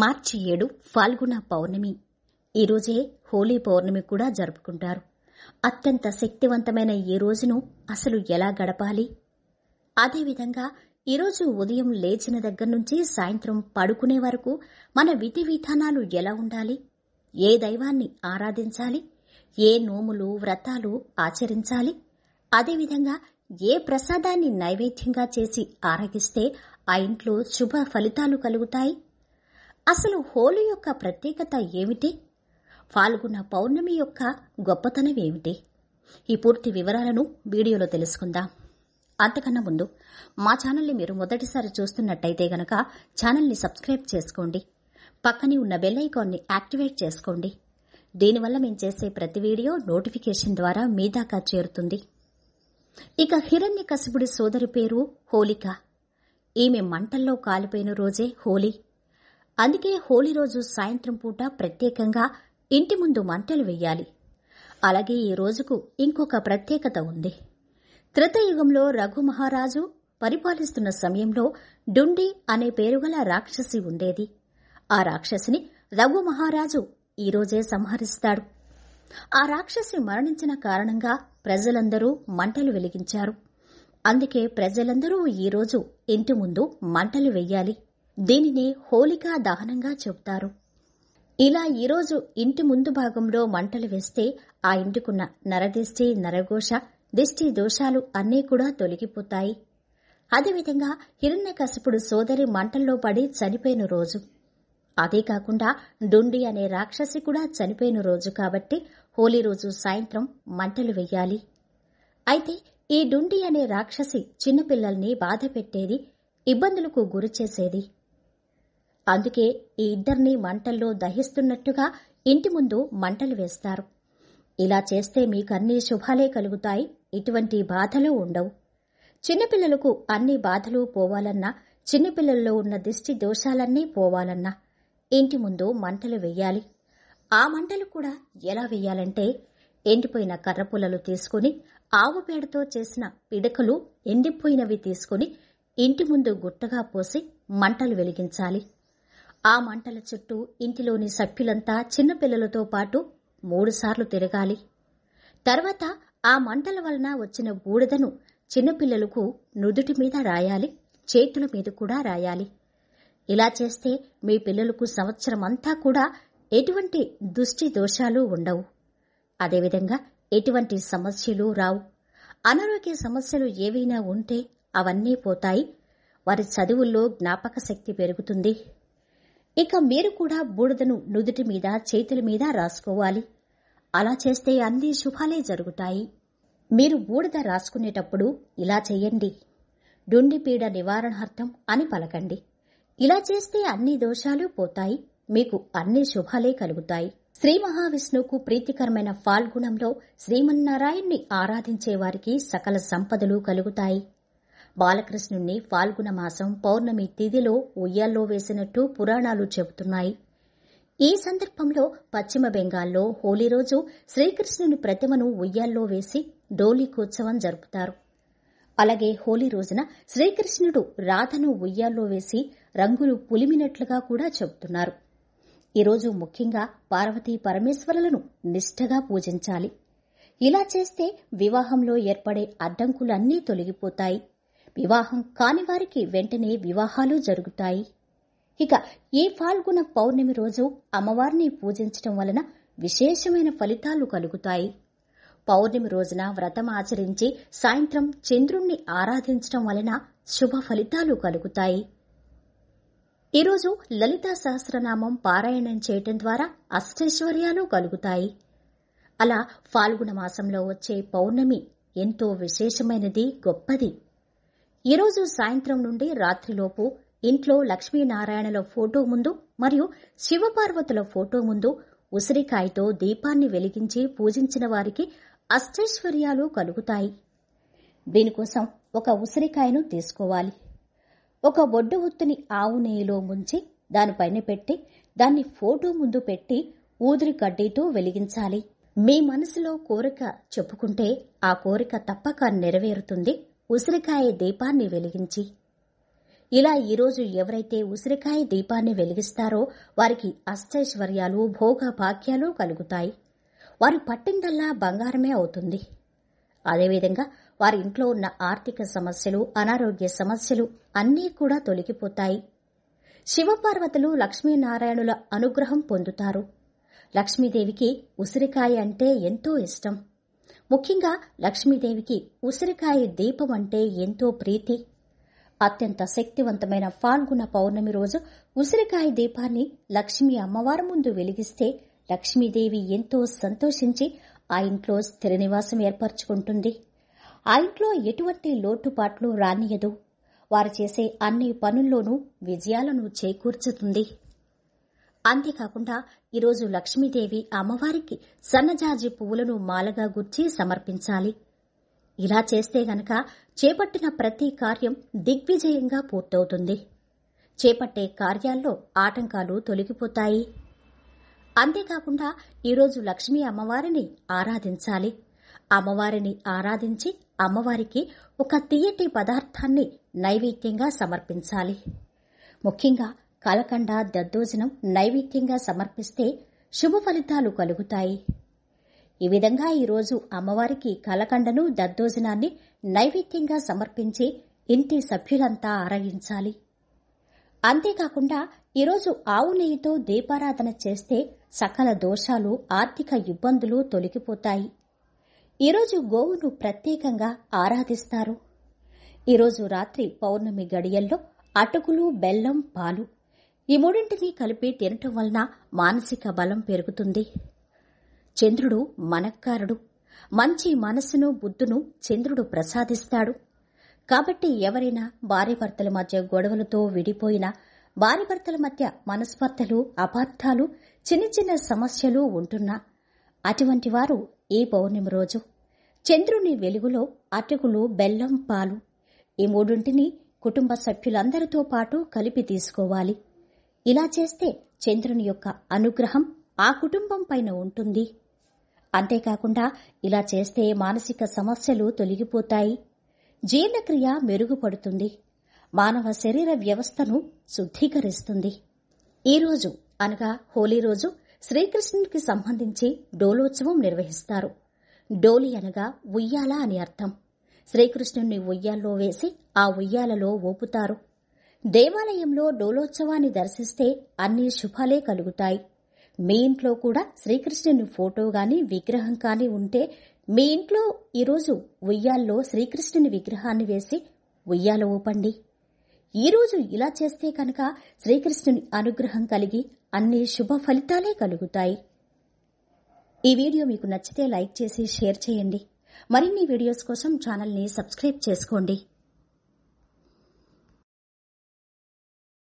మార్చి ఏడు ఫాల్గుణ పౌర్ణమి ఈరోజే హోలీ పౌర్ణమి కూడా జరుపుకుంటారు అత్యంత శక్తివంతమైన ఈ రోజును అసలు ఎలా గడపాలి అదేవిధంగా ఈరోజు ఉదయం లేచిన దగ్గర నుంచి సాయంత్రం పడుకునే వరకు మన విధి విధానాలు ఎలా ఉండాలి ఏ దైవాన్ని ఆరాధించాలి ఏ నోములు వ్రతాలు ఆచరించాలి అదేవిధంగా ఏ ప్రసాదాన్ని నైవేద్యంగా చేసి ఆరగిస్తే ఆ ఇంట్లో శుభ ఫలితాలు కలుగుతాయి అసలు హోలీ యొక్క ప్రత్యేకత ఏమిటి పాల్గొన్న పౌర్ణమి యొక్క గొప్పతనం ఏమిటి ఈ పూర్తి వివరాలను వీడియోలో తెలుసుకుందాం అంతకన్నా ముందు మా ఛానల్ని మీరు మొదటిసారి చూస్తున్నట్టయితే గనక ఛానల్ని సబ్స్క్రైబ్ చేసుకోండి పక్కనే ఉన్న బెల్ ఐకాన్ని యాక్టివేట్ చేసుకోండి దీనివల్ల మేము చేసే ప్రతి వీడియో నోటిఫికేషన్ ద్వారా మీ దాకా చేరుతుంది ఇక హిరణ్య కసిపుడి సోదరి పేరు హోలిక ఈమె మంటల్లో కాలిపోయిన రోజే హోలీ అందుకే హోలీ రోజు సాయంత్రం పూట ప్రత్యేకంగా ఇంటి ముందు మంటలు వేయాలి అలాగే ఈ రోజుకు ఇంకొక ప్రత్యేకత ఉంది త్రితయుగంలో రఘు మహారాజు పరిపాలిస్తున్న సమయంలో డుండి అనే పేరుగల రాక్షసి ఉండేది ఆ రాక్షసిని రఘు మహారాజు ఈరోజే సంహరిస్తాడు ఆ రాక్షసి మరణించిన కారణంగా ప్రజలందరూ మంటలు వెలిగించారు అందుకే ప్రజలందరూ ఈరోజు ఇంటి ముందు మంటలు వెయ్యాలి దీనినే హోలికా దహనంగా చెబుతారు ఇలా ఈరోజు ఇంటి ముందు భాగంలో మంటలు వేస్తే ఆ ఇంటికున్న నరదిష్టి నరఘోష దిష్టి దోషాలు అన్నీ కూడా తొలగిపోతాయి అదేవిధంగా హిరణ్యకశపుడు సోదరి మంటల్లో పడి చనిపోయిన రోజు అదే కాకుండా డుండి అనే రాక్షసి కూడా చనిపోయిన రోజు కాబట్టి హోలీ రోజు సాయంత్రం మంటలు వెయ్యాలి అయితే ఈ డుండి అనే రాక్షసి చిన్నపిల్లల్ని బాధ పెట్టేది ఇబ్బందులకు గురిచేసేది అందుకే ఈ ఇద్దరిని మంటల్లో దహిస్తున్నట్టుగా ఇంటి ముందు మంటలు వేస్తారు ఇలా చేస్తే మీకన్నీ శుభాలే కలుగుతాయి ఇటువంటి బాధలు ఉండవు చిన్నపిల్లలకు అన్ని బాధలు పోవాలన్నా చిన్నపిల్లల్లో ఉన్న దిష్టి దోషాలన్నీ పోవాలన్నా ఇంటి ముందు మంటలు వెయ్యాలి ఆ మంటలు కూడా ఎలా వెయ్యాలంటే ఎండిపోయిన కర్రపుల్లలు తీసుకుని ఆవు పేడతో చేసిన పిడకలు ఎండిపోయినవి తీసుకుని ఇంటి ముందు గుట్టగా పోసి మంటలు వెలిగించాలి ఆ మంటల చుట్టూ ఇంటిలోని సభ్యులంతా చిన్నపిల్లలతో పాటు మూడుసార్లు తిరగాలి తర్వాత ఆ మంటల వలన వచ్చిన బూడిదను చిన్నపిల్లలకు నుదుటి మీద రాయాలి చేతుల మీద కూడా రాయాలి ఇలా చేస్తే మీ పిల్లలకు సంవత్సరమంతా కూడా ఎటువంటి దుష్టి దోషాలు ఉండవు అదేవిధంగా ఎటువంటి సమస్యలు రావు అనారోగ్య సమస్యలు ఏవైనా ఉంటే అవన్నీ పోతాయి వారి చదువుల్లో జ్ఞాపక శక్తి పెరుగుతుంది ఇక మీరు కూడా బూడిదను నుదుటి మీద చేతుల మీద రాసుకోవాలి అలా చేస్తే అన్ని శుభాలే జరుగుతాయి మీరు బూడిద రాసుకునేటప్పుడు ఇలా చేయండి పీడ నివారణార్థం అని పలకండి ఇలా చేస్తే అన్ని దోషాలు పోతాయి మీకు అన్ని శుభాలే కలుగుతాయి శ్రీ మహావిష్ణువుకు ప్రీతికరమైన ఫాల్గుణంలో శ్రీమన్నారాయణ్ణి ఆరాధించే వారికి సకల సంపదలు కలుగుతాయి బాలకృష్ణుణ్ణి ఫాల్గుణ మాసం పౌర్ణమి తిథిలో ఉయ్యాల్లో వేసినట్టు పురాణాలు చెబుతున్నాయి ఈ సందర్భంలో పశ్చిమ బెంగాల్లో హోలీ రోజు శ్రీకృష్ణుని ప్రతిమను ఉయ్యాల్లో వేసి డోలీకోత్సవం జరుపుతారు అలాగే హోలీ రోజున శ్రీకృష్ణుడు రాధను ఉయ్యాల్లో వేసి రంగులు పులిమినట్లుగా కూడా చెబుతున్నారు ఈరోజు ముఖ్యంగా పార్వతీ పరమేశ్వరులను నిష్ఠగా పూజించాలి ఇలా చేస్తే వివాహంలో ఏర్పడే అడ్డంకులన్నీ తొలగిపోతాయి వివాహం కాని వారికి వెంటనే వివాహాలు జరుగుతాయి ఇక ఈ ఫాల్గుణ పౌర్ణమి రోజు అమ్మవారిని పూజించటం వలన విశేషమైన ఫలితాలు కలుగుతాయి పౌర్ణమి రోజున వ్రతం ఆచరించి సాయంత్రం చంద్రుణ్ణి ఆరాధించటం వలన శుభ ఫలితాలు కలుగుతాయి ఈరోజు లలితా సహస్రనామం పారాయణం చేయటం ద్వారా అష్టైశ్వర్యాలు కలుగుతాయి అలా ఫాల్గుణ మాసంలో వచ్చే పౌర్ణమి ఎంతో విశేషమైనది గొప్పది ఈరోజు సాయంత్రం నుండి రాత్రిలోపు ఇంట్లో లక్ష్మీనారాయణల ఫోటో ముందు మరియు శివపార్వతుల ఫోటో ముందు ఉసిరికాయతో దీపాన్ని వెలిగించి పూజించిన వారికి అష్టైశ్వర్యాలు కలుగుతాయి దీనికోసం ఒక ఉసిరికాయను తీసుకోవాలి ఒక బొడ్డు ఒత్తుని ఆవు నెయ్యిలో ముంచి దానిపైన పెట్టి దాన్ని ఫోటో ముందు పెట్టి ఊదిరి కడ్డీతో వెలిగించాలి మీ మనసులో కోరిక చెప్పుకుంటే ఆ కోరిక తప్పక నెరవేరుతుంది ఉసిరికాయ దీపాన్ని వెలిగించి ఇలా ఈరోజు ఎవరైతే ఉసిరికాయ దీపాన్ని వెలిగిస్తారో వారికి అష్టైశ్వర్యాలు భోగ భాగ్యాలు కలుగుతాయి వారు పట్టిందల్లా బంగారమే అవుతుంది అదేవిధంగా వారి ఇంట్లో ఉన్న ఆర్థిక సమస్యలు అనారోగ్య సమస్యలు అన్నీ కూడా తొలగిపోతాయి శివపార్వతులు లక్ష్మీనారాయణుల అనుగ్రహం పొందుతారు లక్ష్మీదేవికి ఉసిరికాయ అంటే ఎంతో ఇష్టం ముఖ్యంగా లక్ష్మీదేవికి ఉసిరికాయ దీపం అంటే ఎంతో ప్రీతి అత్యంత శక్తివంతమైన ఫాల్గుణ పౌర్ణమి రోజు ఉసిరికాయ దీపాన్ని లక్ష్మీ అమ్మవారి ముందు వెలిగిస్తే లక్ష్మీదేవి ఎంతో సంతోషించి ఆ ఇంట్లో స్థిర నివాసం ఏర్పరచుకుంటుంది ఆ ఇంట్లో ఎటువంటి లోటుపాట్లు రానియదు వారు చేసే అన్ని పనుల్లోనూ విజయాలను చేకూర్చుతుంది అంతేకాకుండా ఈరోజు లక్ష్మీదేవి అమ్మవారికి సన్నజాజి పువ్వులను మాలగా గుర్చి సమర్పించాలి ఇలా చేస్తే గనక చేపట్టిన ప్రతి కార్యం దిగ్విజయంగా పూర్తవుతుంది చేపట్టే కార్యాల్లో ఆటంకాలు తొలగిపోతాయి అంతేకాకుండా ఈరోజు లక్ష్మీ అమ్మవారిని ఆరాధించాలి అమ్మవారిని ఆరాధించి అమ్మవారికి ఒక తీయటి పదార్థాన్ని నైవేద్యంగా సమర్పించాలి ముఖ్యంగా కలకండ దద్దోజనం నైవేద్యంగా సమర్పిస్తే శుభ ఫలితాలు కలుగుతాయి ఈ విధంగా ఈరోజు అమ్మవారికి కలకండను దద్దోజనాన్ని నైవేద్యంగా సమర్పించి ఇంటి సభ్యులంతా ఆరగించాలి అంతేకాకుండా ఈరోజు ఆవు నెయ్యితో దీపారాధన చేస్తే సకల దోషాలు ఆర్థిక ఇబ్బందులు తొలగిపోతాయి ఈరోజు గోవును ప్రత్యేకంగా ఆరాధిస్తారు ఈరోజు రాత్రి పౌర్ణమి గడియల్లో అటుకులు బెల్లం పాలు ఈ మూడింటిని కలిపి తినటం వలన మానసిక బలం పెరుగుతుంది చంద్రుడు మనక్కారుడు మంచి మనసును బుద్ధును చంద్రుడు ప్రసాదిస్తాడు కాబట్టి ఎవరైనా భార్యభర్తల మధ్య గొడవలతో విడిపోయినా భార్యభర్తల మధ్య మనస్పర్ధలు అపార్థాలు చిన్న చిన్న సమస్యలు ఉంటున్నా అటువంటి వారు ఈ పౌర్ణమి రోజు చంద్రుని వెలుగులో అటుకులు బెల్లం పాలు ఈ మూడింటిని కుటుంబ సభ్యులందరితో పాటు కలిపి తీసుకోవాలి ఇలా చేస్తే చంద్రుని యొక్క అనుగ్రహం ఆ కుటుంబం పైన ఉంటుంది అంతేకాకుండా ఇలా చేస్తే మానసిక సమస్యలు తొలగిపోతాయి జీర్ణక్రియ మెరుగుపడుతుంది మానవ శరీర వ్యవస్థను శుద్ధీకరిస్తుంది ఈరోజు అనగా హోలీ రోజు శ్రీకృష్ణునికి సంబంధించి డోలోత్సవం నిర్వహిస్తారు డోలి అనగా ఉయ్యాల అని అర్థం శ్రీకృష్ణుణ్ణి ఉయ్యాల్లో వేసి ఆ ఉయ్యాలలో ఊపుతారు దేవాలయంలో డోలోత్సవాన్ని దర్శిస్తే అన్ని శుభాలే కలుగుతాయి మీ ఇంట్లో కూడా శ్రీకృష్ణుని ఫోటో గాని విగ్రహం కానీ ఉంటే మీ ఇంట్లో ఈరోజు ఉయ్యాల్లో శ్రీకృష్ణుని విగ్రహాన్ని వేసి ఉయ్యాల ఊపండి ఈరోజు ఇలా చేస్తే కనుక శ్రీకృష్ణుని అనుగ్రహం కలిగి అన్ని శుభ ఫలితాలే కలుగుతాయి ఈ వీడియో మీకు నచ్చితే లైక్ చేసి షేర్ చేయండి మరిన్ని వీడియోస్ కోసం ఛానల్ని సబ్స్క్రైబ్ చేసుకోండి